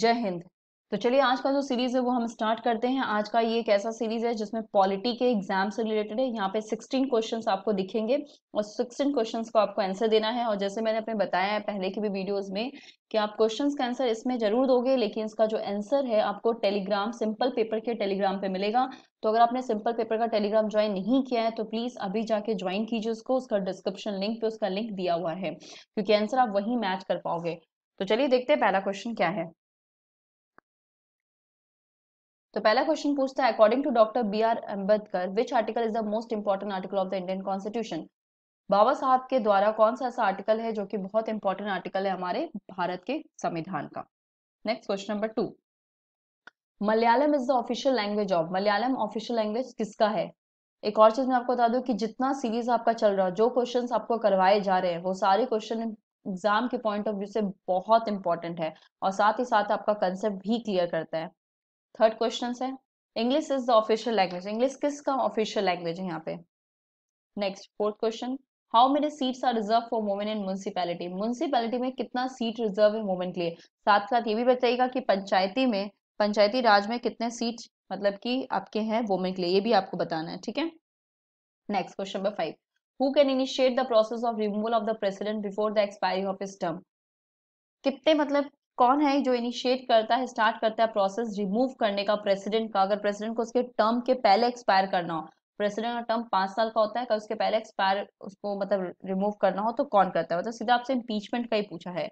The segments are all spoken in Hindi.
जय हिंद तो चलिए आज का जो सीरीज है वो हम स्टार्ट करते हैं आज का ये एक ऐसा सीरीज है जिसमें पॉलिटी के एग्जाम से रिलेटेड है यहाँ पे 16 क्वेश्चंस आपको दिखेंगे और 16 क्वेश्चंस को आपको आंसर देना है और जैसे मैंने अपने बताया है पहले की भी वीडियोस में कि आप क्वेश्चंस का आंसर इसमें जरूर दोगे लेकिन इसका जो आंसर है आपको टेलीग्राम सिंपल पेपर के टेलीग्राम पे मिलेगा तो अगर आपने सिंपल पेपर का टेलीग्राम ज्वाइन नहीं किया है तो प्लीज अभी जाके ज्वाइन कीजिए उसको उसका डिस्क्रिप्शन लिंक पे उसका लिंक दिया हुआ है क्योंकि आंसर आप वही मैच कर पाओगे तो चलिए देखते हैं पहला क्वेश्चन क्या है तो पहला क्वेश्चन पूछता है according to doctor B R Ambedkar which article is the most important article of the Indian constitution Baba Saheb के द्वारा कौन सा ऐसा आर्टिकल है जो कि बहुत इंपॉर्टेंट आर्टिकल है हमारे भारत के संविधान का next question number two Malayalam is the official language of Malayalam official language किसका है एक और चीज मैं आपको बता दूं कि जितना सीरीज आपका चल रहा है जो क्वेश्चन आपको करवाए जा रहे हैं वो सारे क्वेश्चन एग्जाम के पॉइंट ऑफ व्यू से बहुत इंपॉर्टेंट है और साथ ही साथ आपका कंसेप्ट भी क्लियर करता है थर्ड क्वेश्चन है English is the official language English किसका ऑफिशियल लैंग्वेज है यहाँ पे next fourth question how many seats are reserved for women in municipality municipality में कितना सीट रिजर्व है वोमेन के लिए साथ साथ ये भी बताइएगा कि पंचायती में पंचायती राज में कितने सीट मतलब कि आपके हैं वोमेन के लिए ये भी आपको बताना है ठीक है next question number five who can initiate the process of removal of the president before the expiry of his term कितने मतलब कौन है जो इनिशिएट करता है स्टार्ट करता है प्रोसेस रिमूव करने का प्रेसिडेंट का अगर प्रेसिडेंट को उसके टर्म के पहले एक्सपायर करना हो प्रेसिडेंट का टर्म पांच साल का होता है अगर उसके पहले एक्सपायर उसको मतलब रिमूव करना हो तो कौन करता है मतलब सीधा आपसे इम्पीचमेंट का ही पूछा है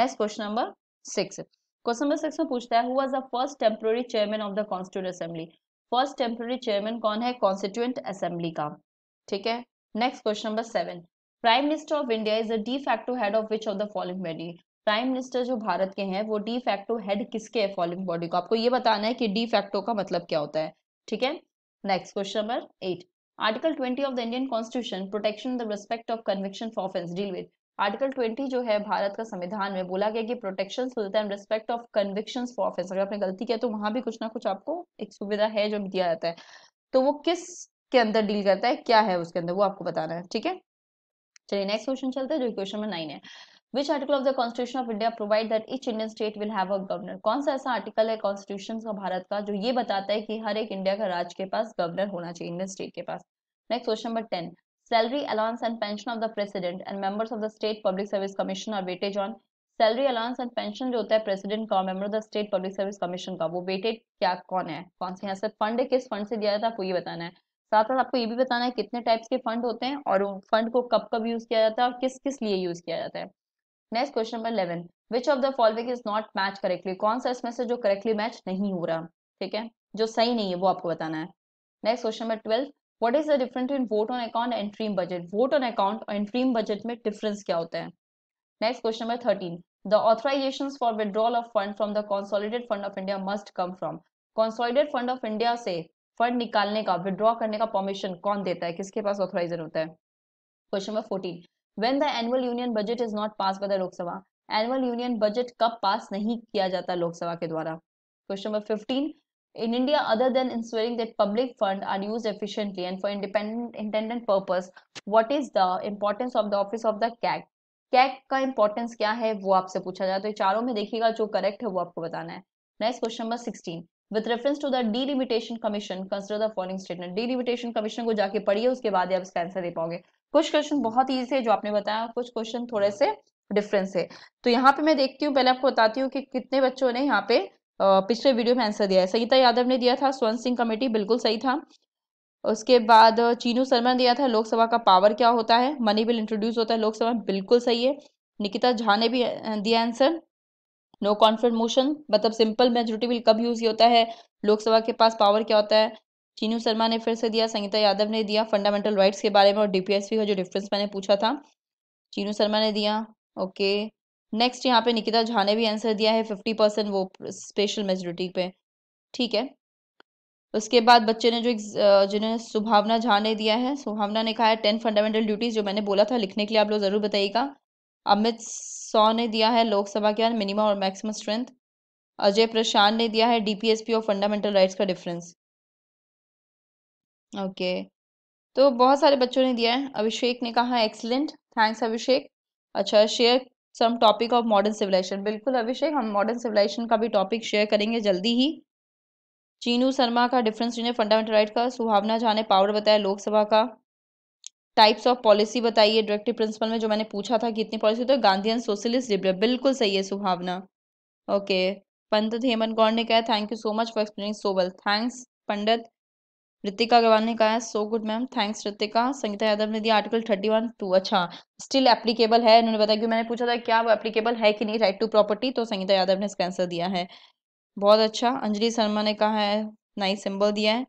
next question number six question number six में पूछता है who was the first temporary chairman of the constituent assembly first temporary chairman कौन है कॉन्स्टिट्यूंट असेंबली का ठीक है next question number seven prime minister of India is a de facto head of which of the following body prime minister जो भारत के हैं वो डी फैक्टो हेड किसके है फॉलोइंग बॉडी को आपको ये बताना है कि डी फैक्टो का मतलब क्या होता है ठीक है next question number eight article twenty of the Indian constitution protection the respect of conviction for offence deal with article twenty जो है भारत का संविधान में बोला गया कि प्रोटेक्शन होता है respect of conviction for offence अगर आपने गलती किया तो वहां भी कुछ ना कुछ आपको एक सुविधा है जो दिया जाता है तो वो किस के अंदर डील करता है क्या है उसके अंदर वो आपको बताना है ठीक है चलिए नेक्स्ट क्वेश्चन चलते हैं जो क्वेश्चन नंबर नाइन है which article of the constitution of India provide that each Indian state will have a governor कौन सा ऐसा आर्टिकल है कॉन्स्टिट्यूशन का भारत का जो ये बताता है कि हर एक इंडिया का राज्य के पास गवर्नर होना चाहिए इंडियन स्टेट के पास next question number ten salary allowance and pension of the president and members of the state public service commission are weightage on salary allowance and pension जो होता है प्रेसिडेंट का member of the state public service commission का वो वेटेड क्या कौन है कौन से यहाँ से फंड किस फंड से दिया जाता है आपको ये बताना है साथ साथ आपको ये भी बताना है कितने टाइप्स के फंड होते हैं और फंड को कब कब यूज किया जाता है और किस किस लिए यूज किया जाता है next question number eleven which of the following is not match correctly कौन सा इसमें से जो करेक्टली मैच नहीं हो रहा ठीक है जो सही नहीं है वो आपको बताना है next question number twelve what is the different in vote on account and interim budget vote on account और ट्रीम बजट में डिफरेंस क्या होता है next question number thirteen the authorisation for withdrawal of fund from the consolidated fund of India must come from consolidated fund of India से फंड निकालने का विद्रॉ करने का परमिशन कौन देता है किसके पास ऑथराइजर होता है question number fourteen when the annual union budget is not pass by the Lok Sabha annual union budget कब पास नहीं किया जाता लोकसभा के द्वारा question number fifteen in india other than ensuring that public fund are used efficiently and for independent intended purpose what is the importance of the office of the cac कैक का इंपॉर्टेंस क्या है वो आपसे पूछा जाए तो चारों में देखिएगा जो करेक्ट है वो आपको बताना है next question number sixteen with reference to the delimitation commission consider the following statement delimitation commission को जाके पढ़िए उसके बाद आप इसका आंसर दे पाओगे कुछ क्वेश्चन बहुत ईजी है जो आपने बताया कुछ क्वेश्चन हाँ। थोड़े से डिफरेंस है तो यहाँ पे मैं देखती हूँ पहले आपको बताती हूँ कि कितने बच्चों ने यहाँ पे पिछले वीडियो में आंसर दिया है संगीता यादव ने दिया था स्वर्ण सिंह कमेटी बिल्कुल सही था उसके बाद चीनू शर्मा ने दिया था लोकसभा का पावर क्या होता है मनी बिल इंट्रोड्यूस होता है लोकसभा बिल्कुल सही है निकिता झा ने भी दिया आंसर नो कॉन्फिडेंट मोशन मतलब सिंपल मेजोरिटी बिल कब यूज होता है लोकसभा के पास पावर क्या होता है चीनू शर्मा ने फिर से दिया संगीता यादव ने दिया फंडामेंटल राइट्स के बारे में और डीपीएसपी का जो डिफरेंस मैंने पूछा था चीनू शर्मा ने दिया ओके नेक्स्ट यहाँ पे निकिता झा ने भी आंसर दिया है फिफ्टी परसेंट वो स्पेशल मेजोरिटी पे ठीक है उसके बाद बच्चे ने जो जिन्हें सुभावना झा ने दिया है सुभावना ने कहा है टेन फंडामेंटल ड्यूटीज जो मैंने बोला था लिखने के लिए आप लोग ज़रूर बताइएगा अमित सौ ने दिया है लोकसभा के मिनिमम और मैक्सिमम स्ट्रेंथ अजय प्रशांत ने दिया है डीपीएसपी और फंडामेंटल राइट्स का डिफरेंस ओके तो बहुत सारे बच्चों ने दिया है अभिषेक ने कहा एक्सलेंट थैंक्स अभिषेक अच्छा share some topic of modern civilisation बिल्कुल अभिषेक हम मॉडर्न सिविलाइजेशन का भी टॉपिक शेयर करेंगे जल्दी ही चीनू शर्मा का डिफरेंस जिन्हें फंडामेंटल राइट का सुभावना झा ने पावर बताया लोकसभा का टाइप्स ऑफ पॉलिसी बताइए डायरेक्टिव प्रिंसिपल में जो मैंने पूछा था कि इतनी पॉलिसी तो गांधीन सोशलिस्ट लिबरल बिल्कुल सही है सुभावना ओके पंडित हेमंत गौड़ ने कहा thank you so much for explaining so well thanks Pandit Ritika Agarwal ने कहा है so good ma'am thanks Ritika Sangeeta Yadav ने दिया आर्टिकल थर्टी वन टू अच्छा स्टिल एप्लीकेबल है उन्होंने बताया कि मैंने पूछा था क्या वो एप्लीकेबल है कि नहीं राइट टू प्रॉपर्टी तो संगीता यादव ने इसका आंसर दिया है बहुत अच्छा अंजलि शर्मा ने कहा है नाइस सिंबल दिया है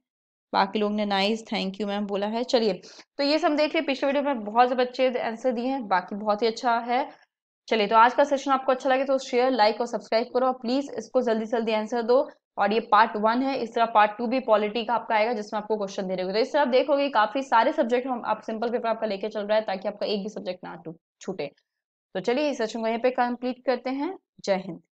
बाकी लोग ने नाइस थैंक यू मैम बोला है चलिए तो ये सब देख लिए पिछले वीडियो में बहुत बच्चे आंसर दिए हैं बाकी बहुत ही अच्छा है चलिए तो आज का सेशन आपको अच्छा लगे तो शेयर लाइक और सब्सक्राइब करो और प्लीज़ इसको जल्दी से जल्दी आंसर दो और ये पार्ट वन है इस तरह पार्ट टू भी पॉलिटी का आपका आएगा जिसमें आपको क्वेश्चन दे रहे तो इस तरह आप देखोगे काफी सारे सब्जेक्ट हम आप सिंपल पेपर आपका लेके चल रहा है ताकि आपका एक भी सब्जेक्ट ना छूटे तो चलिए इस सेशन को यहीं पे कंप्लीट करते हैं जय हिंद